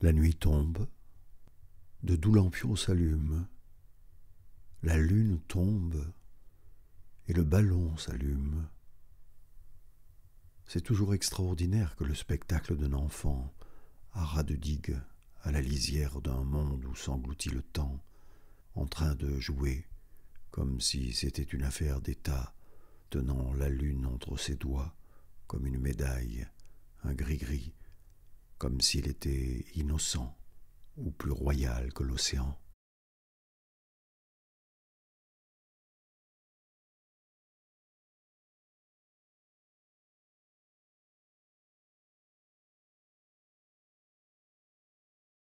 La nuit tombe, de doux lampions s'allument, la lune tombe et le ballon s'allume. C'est toujours extraordinaire que le spectacle d'un enfant, à ras de digue, à la lisière d'un monde où s'engloutit le temps, en train de jouer, comme si c'était une affaire d'État, tenant la lune entre ses doigts, comme une médaille, un gris-gris, comme s'il était innocent ou plus royal que l'océan.